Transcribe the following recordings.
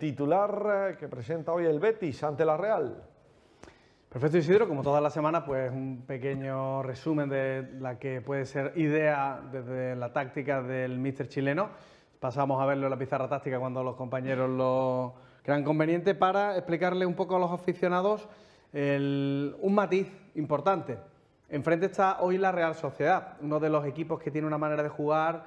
titular eh, que presenta hoy el Betis ante la Real. Perfecto Isidro, como toda la semana pues un pequeño resumen de la que puede ser idea desde la táctica del míster chileno. Pasamos a verlo en la pizarra táctica cuando los compañeros lo crean conveniente para explicarle un poco a los aficionados un matiz importante. Enfrente está hoy la Real Sociedad, uno de los equipos que tiene una manera de jugar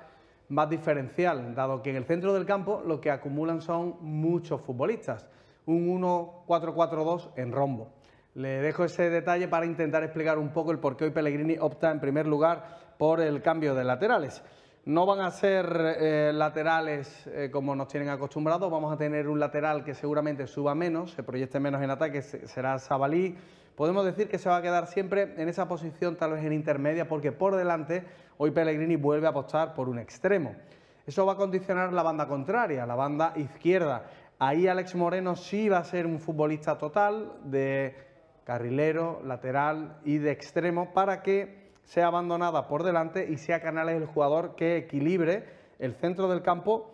más diferencial, dado que en el centro del campo lo que acumulan son muchos futbolistas, un 1-4-4-2 en rombo. Le dejo ese detalle para intentar explicar un poco el por qué hoy Pellegrini opta en primer lugar por el cambio de laterales. No van a ser eh, laterales eh, como nos tienen acostumbrados, vamos a tener un lateral que seguramente suba menos, se proyecte menos en ataque, será Sabalí. Podemos decir que se va a quedar siempre en esa posición, tal vez en intermedia, porque por delante hoy Pellegrini vuelve a apostar por un extremo. Eso va a condicionar la banda contraria, la banda izquierda. Ahí Alex Moreno sí va a ser un futbolista total de carrilero, lateral y de extremo para que sea abandonada por delante y sea Canales el jugador que equilibre el centro del campo,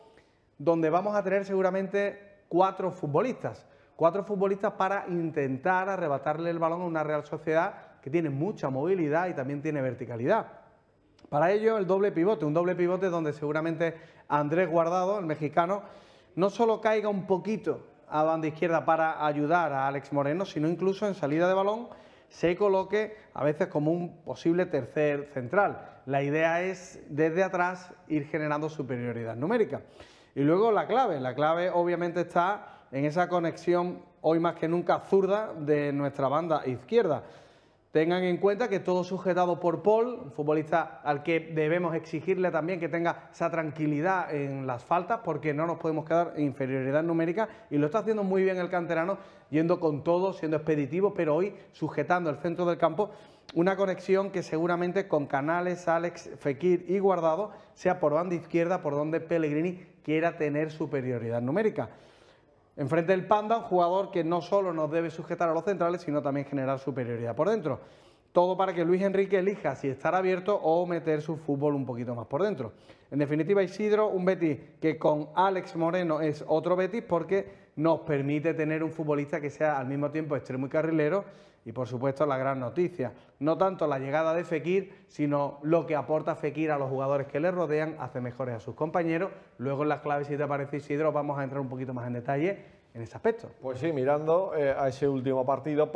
donde vamos a tener seguramente cuatro futbolistas. Cuatro futbolistas para intentar arrebatarle el balón a una Real Sociedad que tiene mucha movilidad y también tiene verticalidad. Para ello, el doble pivote, un doble pivote donde seguramente Andrés Guardado, el mexicano, no solo caiga un poquito a banda izquierda para ayudar a Alex Moreno, sino incluso en salida de balón se coloque a veces como un posible tercer central. La idea es desde atrás ir generando superioridad numérica. Y luego la clave, la clave obviamente está en esa conexión hoy más que nunca zurda de nuestra banda izquierda. Tengan en cuenta que todo sujetado por Paul, un futbolista al que debemos exigirle también que tenga esa tranquilidad en las faltas, porque no nos podemos quedar en inferioridad numérica. Y lo está haciendo muy bien el canterano, yendo con todo, siendo expeditivo, pero hoy sujetando el centro del campo. Una conexión que seguramente con Canales, Alex, Fekir y Guardado sea por banda izquierda, por donde Pellegrini quiera tener superioridad numérica. Enfrente del Panda, un jugador que no solo nos debe sujetar a los centrales, sino también generar superioridad por dentro. Todo para que Luis Enrique elija si estar abierto o meter su fútbol un poquito más por dentro. En definitiva, Isidro, un Betis que con Alex Moreno es otro Betis porque nos permite tener un futbolista que sea al mismo tiempo extremo y carrilero y por supuesto la gran noticia, no tanto la llegada de Fekir, sino lo que aporta Fekir a los jugadores que le rodean, hace mejores a sus compañeros. Luego en las claves, si te parece Isidro, vamos a entrar un poquito más en detalle en ese aspecto. Pues sí, mirando eh, a ese último partido.